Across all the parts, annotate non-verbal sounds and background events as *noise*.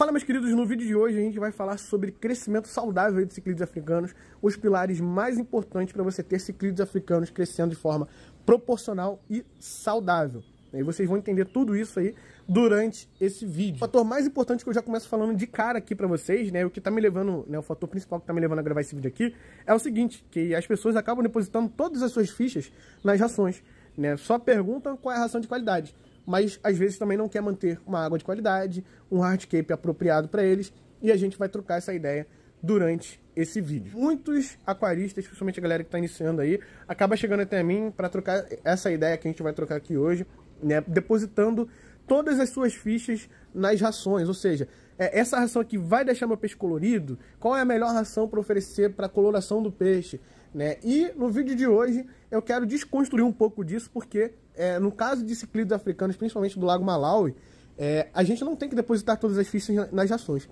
Fala, meus queridos, no vídeo de hoje a gente vai falar sobre crescimento saudável de ciclídeos africanos, os pilares mais importantes para você ter ciclídeos africanos crescendo de forma proporcional e saudável. E vocês vão entender tudo isso aí durante esse vídeo. O fator mais importante que eu já começo falando de cara aqui para vocês, né, o que tá me levando, né, o fator principal que tá me levando a gravar esse vídeo aqui é o seguinte, que as pessoas acabam depositando todas as suas fichas nas rações, né? Só perguntam qual é a ração de qualidade mas às vezes também não quer manter uma água de qualidade, um hardscape apropriado para eles, e a gente vai trocar essa ideia durante esse vídeo. Muitos aquaristas, principalmente a galera que está iniciando aí, acaba chegando até mim para trocar essa ideia que a gente vai trocar aqui hoje, né, depositando todas as suas fichas nas rações, ou seja, é, essa ração aqui vai deixar meu peixe colorido? Qual é a melhor ração para oferecer para a coloração do peixe? Né? E no vídeo de hoje eu quero desconstruir um pouco disso porque é, no caso de ciclistas africanos, principalmente do Lago Malawi, é, a gente não tem que depositar todas as fichas nas ações.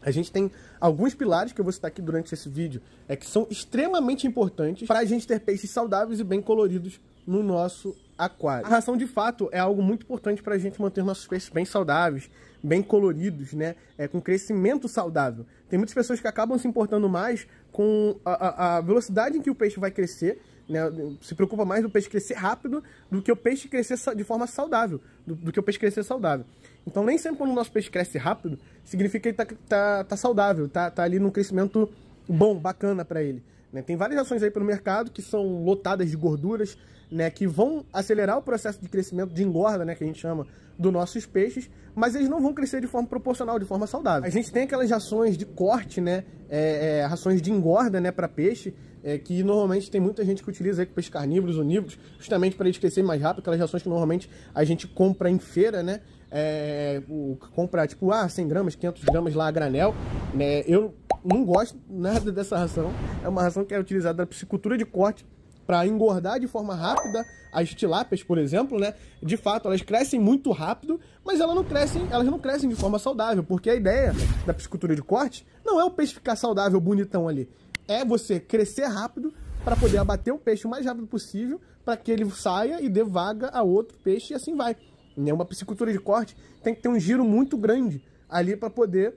A gente tem alguns pilares que eu vou citar aqui durante esse vídeo, é que são extremamente importantes para a gente ter peixes saudáveis e bem coloridos no nosso aquário. A ração, de fato, é algo muito importante para a gente manter nossos peixes bem saudáveis, bem coloridos, né? É, com crescimento saudável. Tem muitas pessoas que acabam se importando mais com a, a, a velocidade em que o peixe vai crescer né, se preocupa mais do peixe crescer rápido do que o peixe crescer de forma saudável, do, do que o peixe crescer saudável. Então nem sempre quando o nosso peixe cresce rápido, significa que ele está tá, tá saudável, está tá ali num crescimento bom, bacana para ele. Né? Tem várias ações aí pelo mercado que são lotadas de gorduras, né, que vão acelerar o processo de crescimento de engorda, né, que a gente chama, dos nossos peixes, mas eles não vão crescer de forma proporcional, de forma saudável. A gente tem aquelas ações de corte, né, é, é, ações de engorda, né, para peixe, é que normalmente tem muita gente que utiliza peixes carnívoros, onívoros, justamente para esquecer mais rápido aquelas rações que normalmente a gente compra em feira, né? É, o, comprar tipo ah, 100 gramas, 500 gramas lá a granel, né? Eu não gosto nada dessa ração. É uma ração que é utilizada na piscicultura de corte para engordar de forma rápida as tilápias, por exemplo, né? De fato, elas crescem muito rápido, mas elas não crescem, elas não crescem de forma saudável, porque a ideia da piscicultura de corte não é o peixe ficar saudável, bonitão ali é você crescer rápido para poder abater o peixe o mais rápido possível para que ele saia e dê vaga a outro peixe e assim vai. Né? Uma piscicultura de corte tem que ter um giro muito grande ali para poder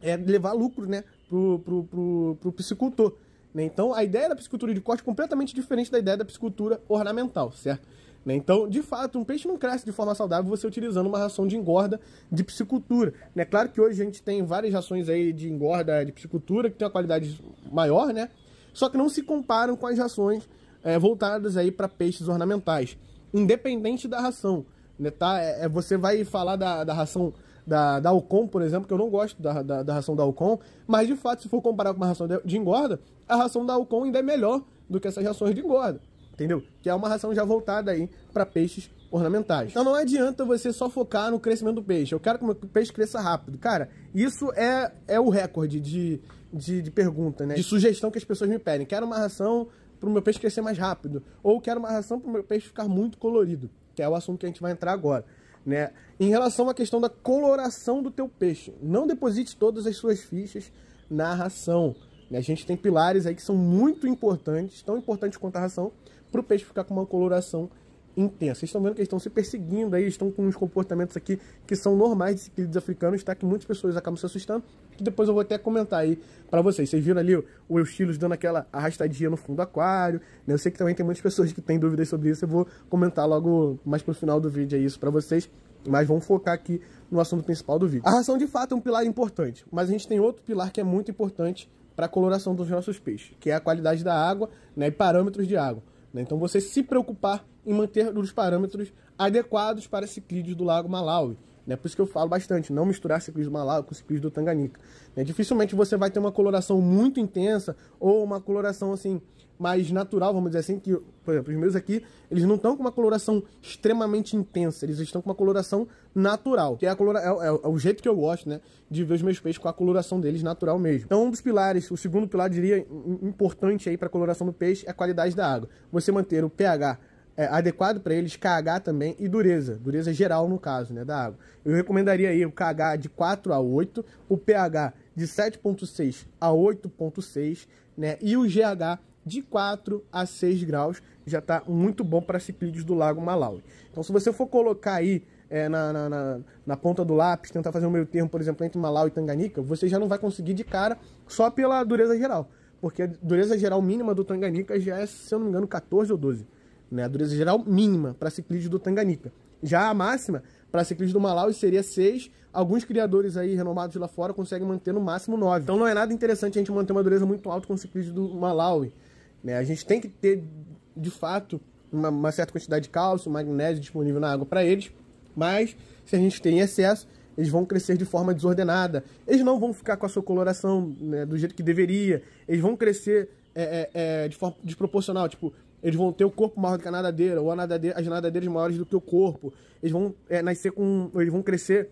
é, levar lucro né? pro, pro, pro, pro piscicultor. Né? Então a ideia da piscicultura de corte é completamente diferente da ideia da piscicultura ornamental, certo? Né? Então, de fato, um peixe não cresce de forma saudável você utilizando uma ração de engorda de piscicultura. Né? Claro que hoje a gente tem várias rações aí de engorda de piscicultura que tem uma qualidade maior, né? Só que não se comparam com as rações é, voltadas aí para peixes ornamentais, independente da ração. Né, tá? É, é, você vai falar da, da ração da, da Alcon, por exemplo, que eu não gosto da, da, da, ração da Alcon, mas de fato, se for comparar com uma ração de, de engorda, a ração da Alcon ainda é melhor do que essas rações de engorda entendeu? Que é uma ração já voltada aí para peixes ornamentais. Então não adianta você só focar no crescimento do peixe. Eu quero que o meu peixe cresça rápido. Cara, isso é, é o recorde de, de, de pergunta, né? De sugestão que as pessoas me pedem. Quero uma ração para o meu peixe crescer mais rápido. Ou quero uma ração para o meu peixe ficar muito colorido, que é o assunto que a gente vai entrar agora. Né? Em relação à questão da coloração do teu peixe, não deposite todas as suas fichas na ração. A gente tem pilares aí que são muito importantes, tão importantes quanto a ração, para o peixe ficar com uma coloração intensa. Vocês estão vendo que eles estão se perseguindo aí, estão com uns comportamentos aqui que são normais de ciclides africanos, tá? Que muitas pessoas acabam se assustando, que depois eu vou até comentar aí para vocês. Vocês viram ali o Eustilos dando aquela arrastadinha no fundo do aquário, né? Eu sei que também tem muitas pessoas que têm dúvidas sobre isso, eu vou comentar logo mais pro final do vídeo aí isso para vocês. Mas vamos focar aqui no assunto principal do vídeo. A ração de fato é um pilar importante, mas a gente tem outro pilar que é muito importante para a coloração dos nossos peixes, que é a qualidade da água né, e parâmetros de água. Né? Então você se preocupar em manter os parâmetros adequados para ciclídeos do Lago Malawi. Né? Por isso que eu falo bastante, não misturar ciclismo malau com ciclismo do Tanganica. Né? Dificilmente você vai ter uma coloração muito intensa ou uma coloração assim mais natural, vamos dizer assim, que, por exemplo, os meus aqui, eles não estão com uma coloração extremamente intensa, eles estão com uma coloração natural, que é, a colora, é, é, é, o jeito que eu gosto, né, de ver os meus peixes com a coloração deles natural mesmo. Então, um dos pilares, o segundo pilar, diria, importante aí para a coloração do peixe é a qualidade da água. Você manter o pH é, adequado para eles KH também e dureza, dureza geral no caso, né, da água. Eu recomendaria aí o KH de 4 a 8, o pH de 7.6 a 8.6, né, e o GH de 4 a 6 graus, já está muito bom para ciclídeos do Lago Malawi. Então se você for colocar aí é, na, na, na, na, ponta do lápis, tentar fazer um meio termo, por exemplo, entre Malau e Tanganica, você já não vai conseguir de cara só pela dureza geral. Porque a dureza geral mínima do Tanganica já é, se eu não me engano, 14 ou 12 né? A dureza geral mínima para ciclismo do Tanganica. Já a máxima para ciclismo do Malawi seria 6. Alguns criadores aí renomados lá fora conseguem manter no máximo 9. Então não é nada interessante a gente manter uma dureza muito alta com ciclismo do Malawi. Né? A gente tem que ter, de fato, uma, uma certa quantidade de cálcio, magnésio disponível na água para eles. Mas se a gente tem excesso, eles vão crescer de forma desordenada. Eles não vão ficar com a sua coloração né, do jeito que deveria. Eles vão crescer é, é, é de forma desproporcional. Tipo, eles vão ter o corpo maior do que a nadadeira, ou a nadadeira, as nadadeiras maiores do que o corpo. Eles vão é, nascer com. Eles vão crescer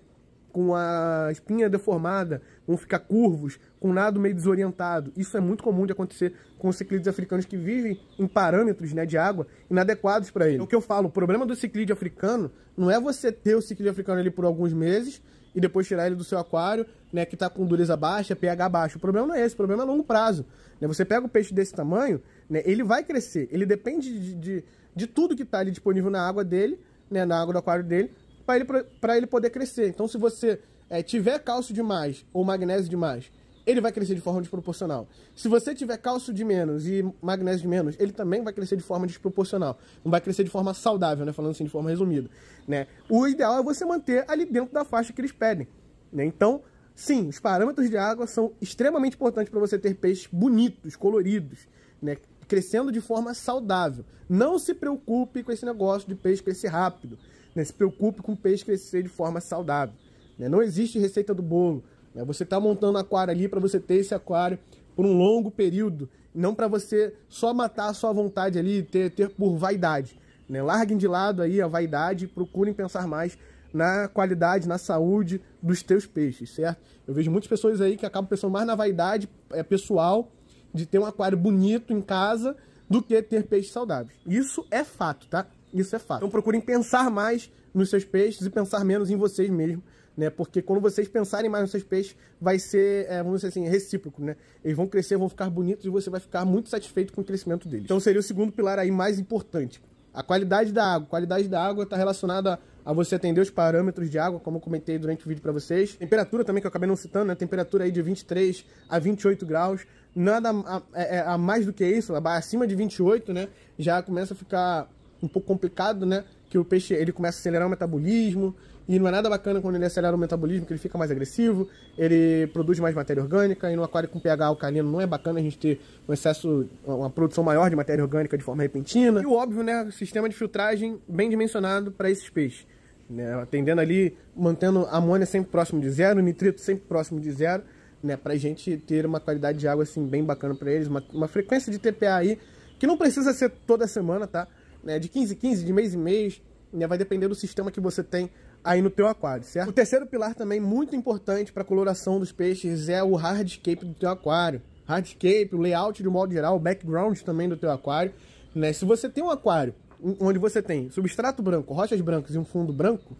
com a espinha deformada, vão ficar curvos, com o nado meio desorientado. Isso é muito comum de acontecer com os ciclides africanos que vivem em parâmetros né, de água inadequados para ele. o que eu falo, o problema do ciclide africano não é você ter o ciclide africano ali por alguns meses e depois tirar ele do seu aquário, né, que está com dureza baixa, pH baixo. O problema não é esse, o problema é longo prazo. Né? Você pega o peixe desse tamanho, né, ele vai crescer, ele depende de, de, de tudo que está ali disponível na água dele, né, na água do aquário dele, para ele, ele poder crescer. Então, se você é, tiver cálcio demais ou magnésio demais ele vai crescer de forma desproporcional. Se você tiver cálcio de menos e magnésio de menos, ele também vai crescer de forma desproporcional. Não vai crescer de forma saudável, né? Falando assim de forma resumida, né? O ideal é você manter ali dentro da faixa que eles pedem, né? Então, sim, os parâmetros de água são extremamente importantes para você ter peixes bonitos, coloridos, né? Crescendo de forma saudável. Não se preocupe com esse negócio de peixe crescer rápido. Né? Se preocupe com o peixe crescer de forma saudável. Né? Não existe receita do bolo. Né? Você está montando aquário ali para você ter esse aquário por um longo período, não para você só matar a sua vontade ali, ter, ter por vaidade. Né? Larguem de lado aí a vaidade, e procurem pensar mais na qualidade, na saúde dos teus peixes, certo? Eu vejo muitas pessoas aí que acabam pensando mais na vaidade é, pessoal de ter um aquário bonito em casa do que ter peixes saudáveis. Isso é fato, tá? Isso é fato. Então procurem pensar mais nos seus peixes e pensar menos em vocês mesmos né? Porque quando vocês pensarem mais nos seus peixes, vai ser, é, vamos dizer assim, recíproco, né? Eles vão crescer, vão ficar bonitos e você vai ficar muito satisfeito com o crescimento deles. Então seria o segundo pilar aí mais importante. A qualidade da água. A qualidade da água está relacionada a você atender os parâmetros de água, como eu comentei durante o vídeo para vocês. Temperatura também, que eu acabei não citando, né? Temperatura aí de 23 a 28 graus. Nada a, a, é, é, a mais do que isso, acima de 28, né? Já começa a ficar um pouco complicado, né? Que o peixe ele começa a acelerar o metabolismo, e não é nada bacana quando ele acelera o metabolismo, que ele fica mais agressivo, ele produz mais matéria orgânica, e no aquário com pH alcalino não é bacana a gente ter um excesso, uma produção maior de matéria orgânica de forma repentina. E o óbvio, né, sistema de filtragem bem dimensionado para esses peixes. Né, atendendo ali, mantendo amônia sempre próximo de zero, nitrito sempre próximo de zero, né, para a gente ter uma qualidade de água assim bem bacana para eles, uma, uma frequência de TPA aí, que não precisa ser toda semana, tá? Né, de 15 15, de mês em mês, né, vai depender do sistema que você tem aí no teu aquário, certo? O terceiro pilar também muito importante para a coloração dos peixes é o hardscape do teu aquário. Hardscape, o layout de um modo geral, o background também do teu aquário, né? Se você tem um aquário onde você tem substrato branco, rochas brancas e um fundo branco,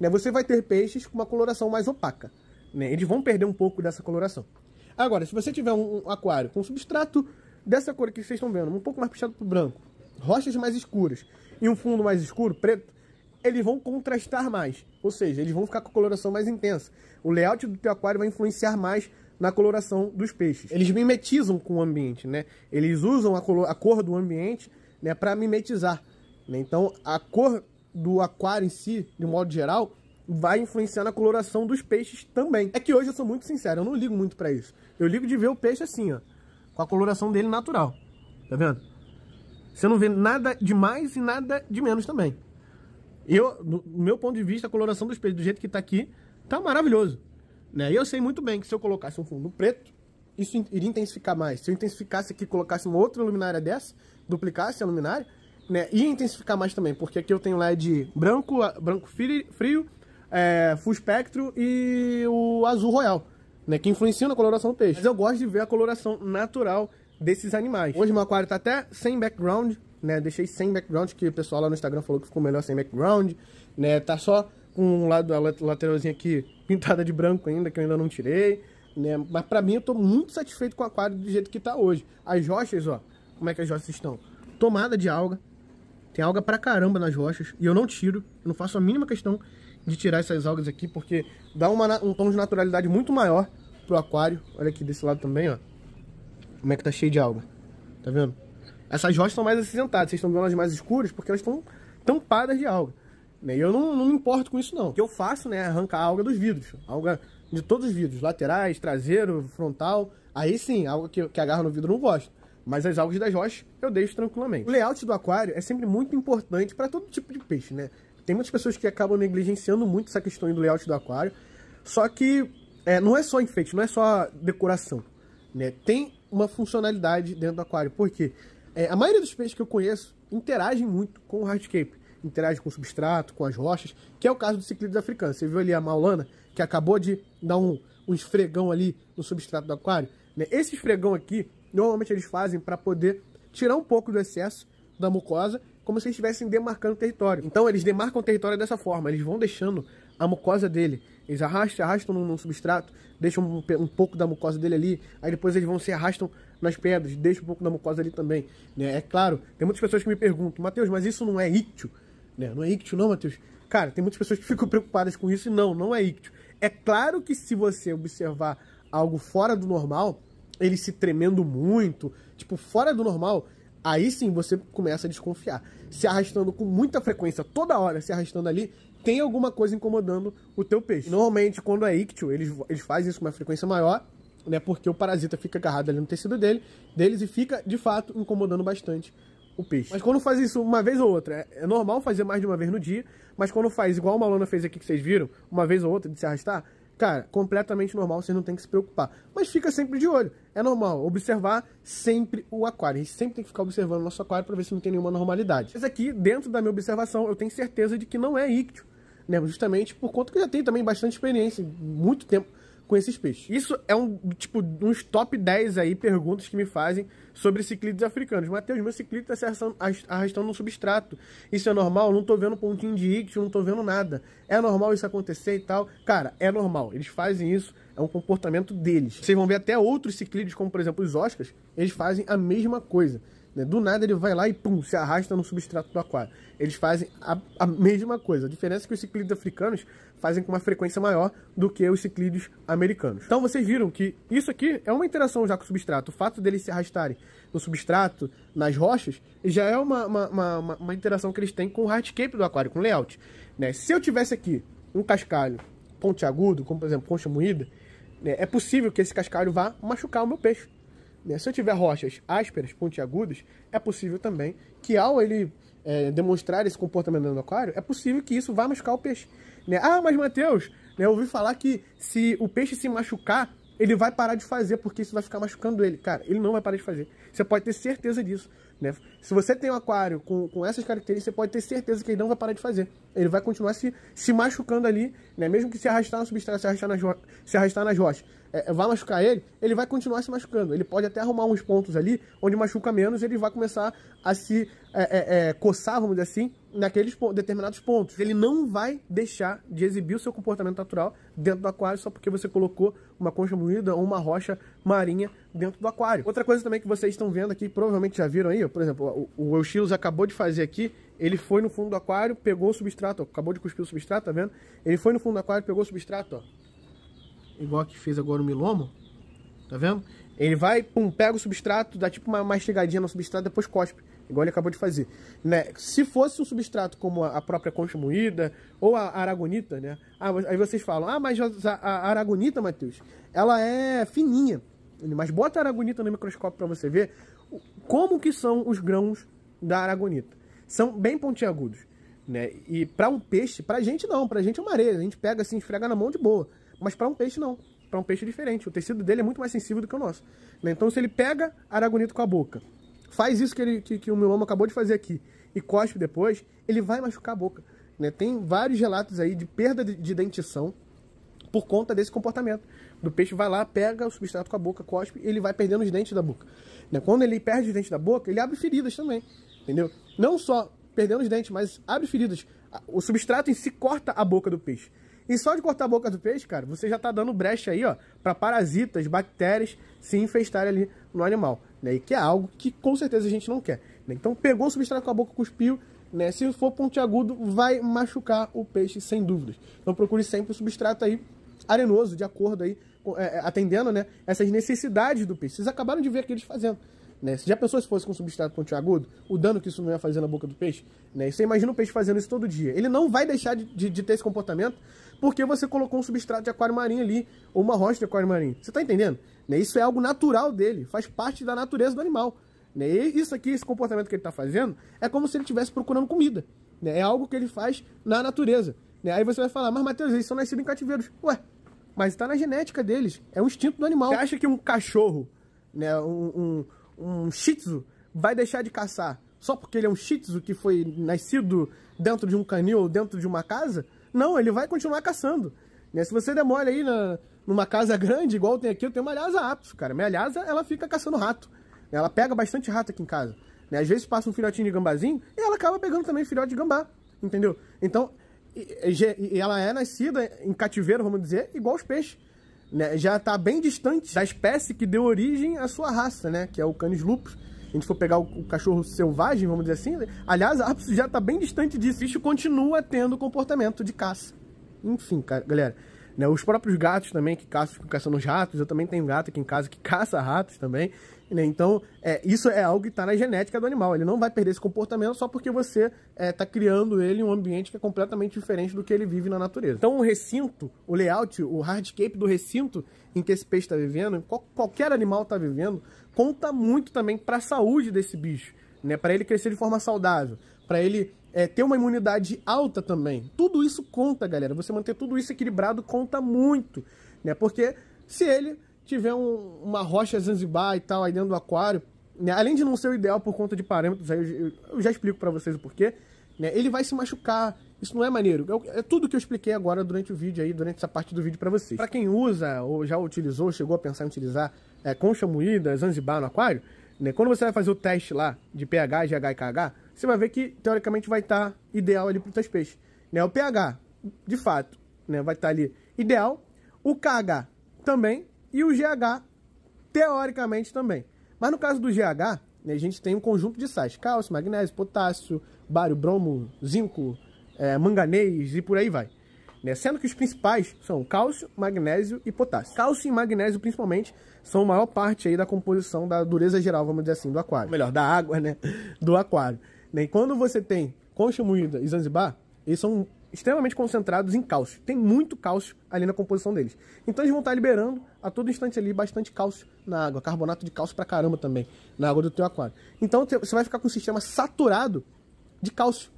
né, você vai ter peixes com uma coloração mais opaca. Né? Eles vão perder um pouco dessa coloração. Agora, se você tiver um aquário com substrato dessa cor que vocês estão vendo, um pouco mais puxado para o branco, rochas mais escuras e um fundo mais escuro, preto, eles vão contrastar mais, ou seja, eles vão ficar com a coloração mais intensa. O layout do teu aquário vai influenciar mais na coloração dos peixes. Eles mimetizam com o ambiente, né? Eles usam a, cor, a cor do ambiente né, para mimetizar. Né? Então, a cor do aquário em si, de um modo geral, vai influenciar na coloração dos peixes também. É que hoje eu sou muito sincero, eu não ligo muito para isso. Eu ligo de ver o peixe assim, ó, com a coloração dele natural. Tá vendo? Você não vê nada de mais e nada de menos também. Eu, no meu ponto de vista, a coloração dos peixes do jeito que está aqui, tá maravilhoso. Né? E eu sei muito bem que se eu colocasse um fundo preto, isso iria intensificar mais. Se eu intensificasse aqui, colocasse uma outra luminária dessa, duplicasse a luminária, né? Ia intensificar mais também, porque aqui eu tenho LED branco, branco frio, é, full espectro e o azul royal, né? Que influenciam na coloração do peixe. Mas eu gosto de ver a coloração natural desses animais. Hoje meu aquário está até sem background, né? Deixei sem background, que o pessoal lá no Instagram falou que ficou melhor sem background, né? Tá só com um lado, da lateralzinha aqui *laughs* pintada de branco ainda, que eu ainda não tirei, né? Mas pra mim eu tô muito satisfeito com o aquário do jeito que tá hoje. As rochas, ó, como é que as rochas estão? Tomada de alga, tem alga pra caramba nas rochas, e eu não tiro, eu não faço a mínima questão de tirar essas algas aqui, porque dá uma, um tom de naturalidade muito maior pro aquário. Olha aqui desse lado também, ó. Como é que tá cheio de alga. Tá vendo? Essas rochas estão mais acinzentadas, vocês estão vendo elas mais escuras porque elas estão tampadas de alga. Né? E eu não, não me importo com isso não. O que eu faço né, é arrancar a alga dos vidros, alga de todos os vidros, laterais, traseiro, frontal. Aí sim, algo que, que agarra no vidro eu não gosto. Mas as algas das rochas eu deixo tranquilamente. O layout do aquário é sempre muito importante para todo tipo de peixe, né? Tem muitas pessoas que acabam negligenciando muito essa questão do layout do aquário. Só que é, não é só enfeite, não é só decoração. Né? Tem uma funcionalidade dentro do aquário. Por quê? É, a maioria dos peixes que eu conheço interagem muito com o hardscape. Interagem com o substrato, com as rochas, que é o caso do ciclídeo africano. Você viu ali a maulana, que acabou de dar um, um esfregão ali no substrato do aquário? Né? Esse esfregão aqui, normalmente eles fazem para poder tirar um pouco do excesso da mucosa, como se estivessem demarcando o território. Então eles demarcam o território dessa forma, eles vão deixando a mucosa dele. Eles arrastam, arrastam no, no substrato, deixam um, um, pouco da mucosa dele ali, aí depois eles vão se arrastam nas pedras, deixa um pouco da mucosa ali também. Né? É claro, tem muitas pessoas que me perguntam, Matheus, mas isso não é íctio, Né? Não é íctio, não, Matheus? Cara, tem muitas pessoas que ficam preocupadas com isso e não, não é íctio. É claro que se você observar algo fora do normal, ele se tremendo muito, tipo, fora do normal, aí sim você começa a desconfiar. Se arrastando com muita frequência, toda hora se arrastando ali, tem alguma coisa incomodando o teu peixe. Normalmente, quando é ictio, eles, eles fazem isso com uma frequência maior né? Porque o parasita fica agarrado ali no tecido dele, deles e fica, de fato, incomodando bastante o peixe. Mas quando faz isso uma vez ou outra, é, é normal fazer mais de uma vez no dia, mas quando faz igual uma Malona fez aqui que vocês viram, uma vez ou outra de se arrastar, cara, completamente normal, você não tem que se preocupar. Mas fica sempre de olho. É normal observar sempre o aquário. A gente sempre tem que ficar observando o nosso aquário para ver se não tem nenhuma normalidade. Mas aqui, dentro da minha observação, eu tenho certeza de que não é ictio. Né, justamente por conta que eu já tenho também bastante experiência, muito tempo com esses peixes. Isso é um, tipo, uns top 10 aí perguntas que me fazem sobre ciclides africanos. Mateus, meu ciclídeo está se arrastando, arrastando no substrato. Isso é normal? Não estou vendo pontinho de ictio, não estou vendo nada. É normal isso acontecer e tal? Cara, é normal. Eles fazem isso, é um comportamento deles. Vocês vão ver até outros ciclides, como por exemplo os Oscars, eles fazem a mesma coisa. Né? Do nada ele vai lá e pum, se arrasta no substrato do aquário. Eles fazem a, a mesma coisa. A diferença é que os ciclídeos africanos fazem com uma frequência maior do que os ciclídeos americanos. Então vocês viram que isso aqui é uma interação já com o substrato. O fato deles se arrastarem no substrato, nas rochas, já é uma, uma, uma, uma interação que eles têm com o hardscape do aquário, com o layout. Né? Se eu tivesse aqui um cascalho ponteagudo, como por exemplo concha moída, né? é possível que esse cascalho vá machucar o meu peixe. Né? Se eu tiver rochas ásperas, pontiagudas, é possível também que ao ele é, demonstrar esse comportamento no aquário, é possível que isso vá machucar o peixe. Né? Ah, mas Matheus, né, eu ouvi falar que se o peixe se machucar, ele vai parar de fazer porque isso vai ficar machucando ele. Cara, ele não vai parar de fazer. Você pode ter certeza disso, né? Se você tem um aquário com, com essas características, você pode ter certeza que ele não vai parar de fazer. Ele vai continuar se, se machucando ali, né? Mesmo que se arrastar na substância, se arrastar nas, se arrastar nas rochas, é, é, vai machucar ele, ele vai continuar se machucando. Ele pode até arrumar uns pontos ali, onde machuca menos, ele vai começar a se é, é, é coçar, vamos dizer assim, naqueles determinados pontos. Ele não vai deixar de exibir o seu comportamento natural dentro do aquário só porque você colocou uma concha moída ou uma rocha marinha dentro do aquário. Outra coisa também que vocês estão vendo aqui, provavelmente já viram aí, por exemplo, o, o acabou de fazer aqui, ele foi no fundo do aquário, pegou o substrato, ó, acabou de cuspir o substrato, tá vendo? Ele foi no fundo do aquário, pegou o substrato, ó, igual que fez agora o Milomo, tá vendo? Ele vai, pum, pega o substrato, dá tipo uma mastigadinha no substrato, depois cospe igual ele acabou de fazer. Né? Se fosse um substrato como a própria concha moída ou a aragonita, né? Ah, aí vocês falam, ah, mas a aragonita, Matheus, ela é fininha. Mas bota a aragonita no microscópio para você ver como que são os grãos da aragonita. São bem pontiagudos. Né? E para um peixe, para gente não, para gente é uma areia. A gente pega assim, esfrega na mão de boa. Mas para um peixe não para um peixe diferente. O tecido dele é muito mais sensível do que o nosso. Né? Então, se ele pega aragonito com a boca faz isso que, ele, que, que o Milomo acabou de fazer aqui e cospe depois, ele vai machucar a boca. Né? Tem vários relatos aí de perda de, de dentição por conta desse comportamento. Do peixe vai lá, pega o substrato com a boca, cospe, ele vai perdendo os dentes da boca. Né? Quando ele perde os dentes da boca, ele abre feridas também, entendeu? Não só perdendo os dentes, mas abre feridas. O substrato em si corta a boca do peixe. E só de cortar a boca do peixe, cara, você já tá dando brecha aí, ó, para parasitas, bactérias se infestarem ali no animal né? E que é algo que com certeza a gente não quer. Né? Então pegou o substrato com a boca, cuspiu, né? Se for pontiagudo, vai machucar o peixe sem dúvidas. Então procure sempre o substrato aí arenoso, de acordo aí, é, é, atendendo, né? Essas necessidades do peixe. Vocês acabaram de ver aqui eles fazendo. Né? Se já pensou se fosse com substrato pontiagudo, o dano que isso não ia fazer na boca do peixe, né? você imagina o peixe fazendo isso todo dia. Ele não vai deixar de, de, de ter esse comportamento porque você colocou um substrato de aquário marinho ali, ou uma rocha de aquário marinho. Você está entendendo? Né? Isso é algo natural dele, faz parte da natureza do animal. Né? E isso aqui, esse comportamento que ele está fazendo, é como se ele estivesse procurando comida. Né? É algo que ele faz na natureza. Né? Aí você vai falar, mas Matheus, eles são nascidos em cativeiros. Ué, mas está na genética deles, é um instinto do animal. Você acha que um cachorro, né, um, um, um shih tzu, vai deixar de caçar só porque ele é um shih tzu que foi nascido dentro de um canil ou dentro de uma casa? Não, ele vai continuar caçando. Né? Se você demora aí na, numa casa *laughs* grande, igual tem aqui, eu tenho uma lhasa aptos, cara. Minha lhasa, ela fica caçando rato. Né? Ela pega bastante rato aqui em casa. Né? Às vezes passa um filhotinho de gambazinho e ela acaba pegando também filhote de gambá, entendeu? Então, ela é nascida em cativeiro, vamos dizer, igual os peixes. Né? Já está bem distante da espécie que deu origem à sua raça, né? Que é o Canis lupus a gente for pegar o, o cachorro selvagem, vamos dizer assim, aliás, a Apis já está bem distante disso. O bicho continua tendo comportamento de caça. Enfim, cara, galera, né, os próprios gatos também que caçam, ficam caçando os ratos. Eu também tenho um gato aqui em casa que caça ratos também. Né? Então, é, isso é algo que está na genética do animal. Ele não vai perder esse comportamento só porque você está é, tá criando ele em um ambiente que é completamente diferente do que ele vive na natureza. Então, o recinto, o layout, o hardscape do recinto em que esse peixe está vivendo, qual, qualquer animal está vivendo, conta muito também para a saúde desse bicho, né? para ele crescer de forma saudável, para ele é, ter uma imunidade alta também. Tudo isso conta, galera. Você manter tudo isso equilibrado conta muito, né? porque se ele tiver um, uma rocha Zanzibar e tal aí dentro do aquário, né, além de não ser o ideal por conta de parâmetros, aí eu, eu já explico para vocês o porquê, né, ele vai se machucar. Isso não é maneiro. Eu, é tudo que eu expliquei agora durante o vídeo aí, durante essa parte do vídeo para vocês. Para quem usa ou já utilizou, chegou a pensar em utilizar é, concha moída, Zanzibar no aquário, né, quando você vai fazer o teste lá de pH, GH e KH, você vai ver que teoricamente vai estar tá ideal ali para os peixes. Né, o pH, de fato, né, vai estar tá ali ideal. O KH também, e o GH, teoricamente, também. Mas no caso do GH, né, a gente tem um conjunto de sais, cálcio, magnésio, potássio, bário, bromo, zinco, é, manganês e por aí vai. Né? Sendo que os principais são cálcio, magnésio e potássio. Cálcio e magnésio, principalmente, são a maior parte aí da composição da dureza geral, vamos dizer assim, do aquário. Melhor, da água, né? Do aquário. Né? E quando você tem Concha Moída e Zanzibar, eles são extremamente concentrados em cálcio. Tem muito cálcio ali na composição deles. Então eles vão estar liberando a todo instante ali bastante cálcio na água, carbonato de cálcio pra caramba também, na água do teu aquário. Então você vai ficar com o sistema saturado de cálcio.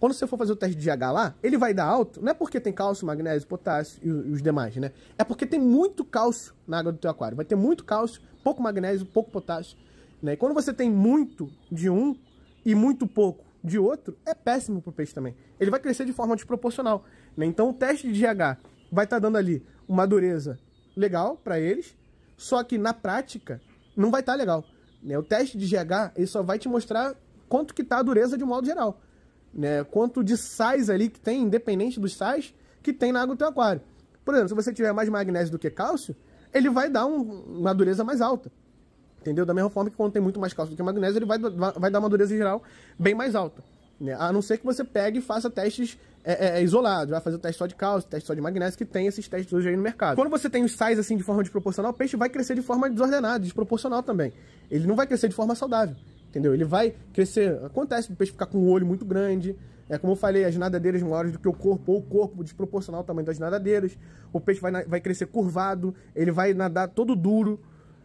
Quando você for fazer o teste de GH lá, ele vai dar alto, não é porque tem cálcio, magnésio, potássio e os demais, né? É porque tem muito cálcio na água do teu aquário. Vai ter muito cálcio, pouco magnésio, pouco potássio. Né? E quando você tem muito de um e muito pouco de outro é péssimo para o peixe também. Ele vai crescer de forma desproporcional. Né? Então o teste de GH vai estar tá dando ali uma dureza legal para eles, só que na prática não vai estar tá legal. Né? O teste de GH ele só vai te mostrar quanto que está a dureza de um modo geral. Né? Quanto de sais ali que tem, independente dos sais, que tem na água do teu aquário. Por exemplo, se você tiver mais magnésio do que cálcio, ele vai dar um, uma dureza mais alta. Entendeu? Da mesma forma que quando tem muito mais cálcio do que magnésio, ele vai, vai dar uma dureza geral bem mais alta. Né? A não ser que você pegue e faça testes é, é, é isolados. Vai fazer o teste só de cálcio, teste só de magnésio, que tem esses testes hoje aí no mercado. Quando você tem os sais assim de forma desproporcional, o peixe vai crescer de forma desordenada, desproporcional também. Ele não vai crescer de forma saudável. Entendeu? Ele vai crescer. Acontece do peixe ficar com o olho muito grande. É como eu falei, as nadadeiras maiores do que o corpo, ou o corpo desproporcional ao tamanho das nadadeiras. O peixe vai, vai crescer curvado, ele vai nadar todo duro.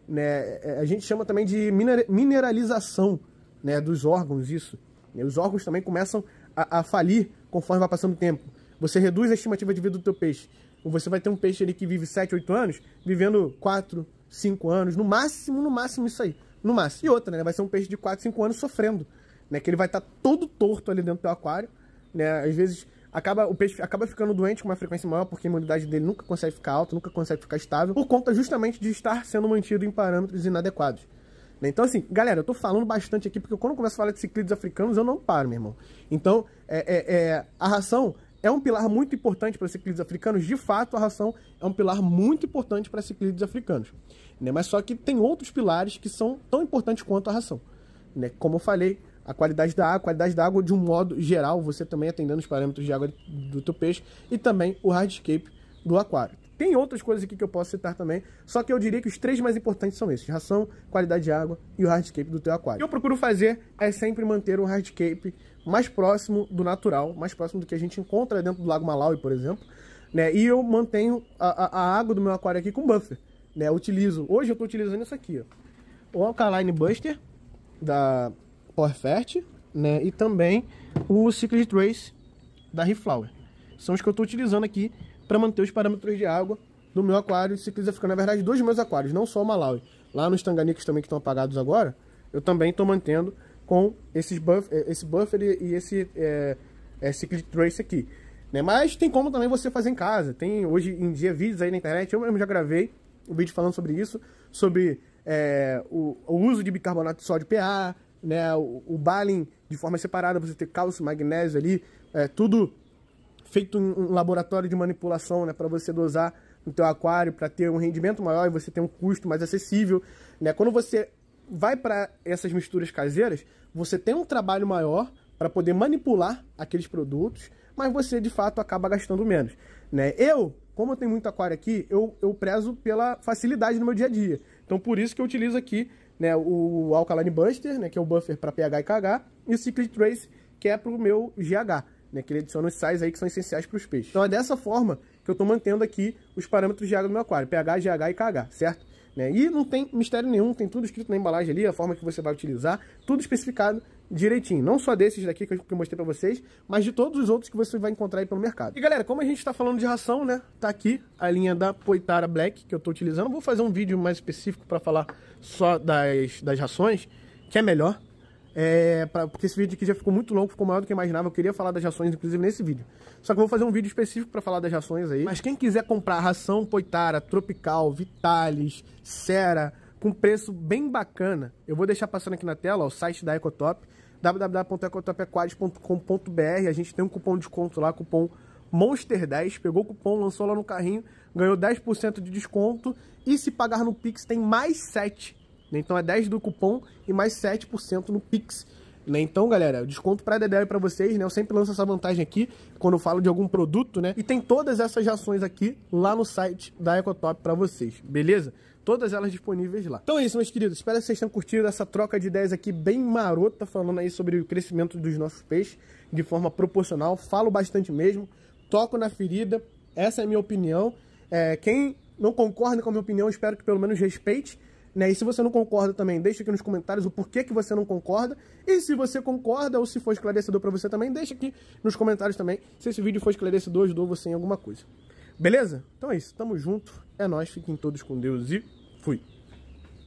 Né? É, a gente chama também de mineralização né, dos órgãos, isso. Os órgãos também começam a, a falir conforme vai passando o tempo. Você reduz a estimativa de vida do teu peixe. Ou você vai ter um peixe ali que vive 7, 8 anos, vivendo 4, 5 anos, no máximo, no máximo isso aí. No máximo. E outra, né? Vai ser um peixe de 4, 5 anos sofrendo. Né? Que ele vai estar tá todo torto ali dentro do aquário. Né? Às vezes acaba, o peixe acaba ficando doente com uma frequência maior, porque a imunidade dele nunca consegue ficar alta, nunca consegue ficar estável, por conta justamente de estar sendo mantido em parâmetros inadequados. Né? Então, assim, galera, eu tô falando bastante aqui, porque quando eu começo a falar de ciclidos africanos, eu não paro, meu irmão. Então, é, é, é, a ração é um pilar muito importante para ciclidos africanos. De fato, a ração é um pilar muito importante para ciclidos africanos. Né? Mas só que tem outros pilares que são tão importantes quanto a ração. Né? Como eu falei, a qualidade da água, a qualidade da água de um modo geral, você também atendendo os parâmetros de água do teu peixe e também o hardscape do aquário. Tem outras coisas aqui que eu posso citar também, só que eu diria que os três mais importantes são esses: ração, qualidade de água e o hardscape do teu aquário. O que eu procuro fazer é sempre manter um hardscape mais próximo do natural, mais próximo do que a gente encontra dentro do Lago Malawi, por exemplo, né? E eu mantenho a, a, a água do meu aquário aqui com buffer, né? Eu utilizo, hoje eu estou utilizando isso aqui, ó. O Alkaline Buster da Powerfert, né? E também o Secret Trace da Reflower. São os que eu estou utilizando aqui para manter os parâmetros de água do meu aquário de ciclista ficando, na verdade, dois meus aquários, não só o Malawi. Lá nos Tanganicas também que estão apagados agora, eu também estou mantendo com esses buff, eh, esse buffer e esse é, é, Secret Trace aqui. Né? Mas tem como também você fazer em casa. Tem hoje em dia vídeos aí na internet, eu mesmo já gravei um vídeo falando sobre isso, sobre é, o, o, uso de bicarbonato de sódio PA, né, o, o Balin de forma separada, você ter cálcio, magnésio ali, é, tudo feito em um laboratório de manipulação, né, para você dosar no teu aquário, para ter um rendimento maior e você ter um custo mais acessível, né? Quando você vai para essas misturas caseiras, você tem um trabalho maior para poder manipular aqueles produtos, mas você de fato acaba gastando menos, né? Eu, como eu tenho muito aquário aqui, eu, eu prezo pela facilidade no meu dia a dia. Então por isso que eu utilizo aqui né, o Alkaline Buster, né, que é o buffer para pH e KH, e o Cyclic Trace, que é para o meu GH, né, que ele adiciona os sais aí que são essenciais para os peixes. Então é dessa forma que eu estou mantendo aqui os parâmetros de água do meu aquário, pH, GH e KH, certo? Né? E não tem mistério nenhum, tem tudo escrito na embalagem ali, a forma que você vai utilizar, tudo especificado direitinho. Não só desses daqui que eu, mostrei pra vocês, mas de todos os outros que você vai encontrar aí pelo mercado. E galera, como a gente tá falando de ração, né? Tá aqui a linha da Poitara Black que eu tô utilizando. Vou fazer um vídeo mais específico para falar só das, das rações, que é melhor. É, pra, porque esse vídeo aqui já ficou muito longo, ficou maior do que eu imaginava. Eu queria falar das rações, inclusive, nesse vídeo. Só que eu vou fazer um vídeo específico para falar das rações aí. Mas quem quiser comprar ração Poitara, Tropical, Vitalis, Sera, com preço bem bacana, eu vou deixar passando aqui na tela ó, o site da Ecotop www.ecotopecuares.com.br. A gente tem um cupom de desconto lá, cupom Monster10. Pegou o cupom, lançou lá no carrinho, ganhou 10% de desconto. E se pagar no Pix, tem mais 7. Né? Então é 10 do cupom e mais 7% no Pix. Né? Então, galera, desconto para Dedéu e para vocês, né? Eu sempre lanço essa vantagem aqui quando eu falo de algum produto, né? E tem todas essas ações aqui lá no site da Ecotop para vocês, beleza? todas elas disponíveis lá. Então é isso, meus queridos. Espero que vocês tenham curtido essa troca de ideias aqui bem marota, falando aí sobre o crescimento dos nossos peixes de forma proporcional. Falo bastante mesmo, toco na ferida. Essa é a minha opinião. É, quem não concorda com a minha opinião, espero que pelo menos respeite. Né? E se você não concorda também, deixa aqui nos comentários o porquê que você não concorda. E se você concorda ou se for esclarecedor para você também, deixa aqui nos comentários também se esse vídeo for esclarecedor, ajudou você em alguma coisa. Beleza? Então é isso. Tamo junto. É nós. Fiquem todos com Deus e Fui.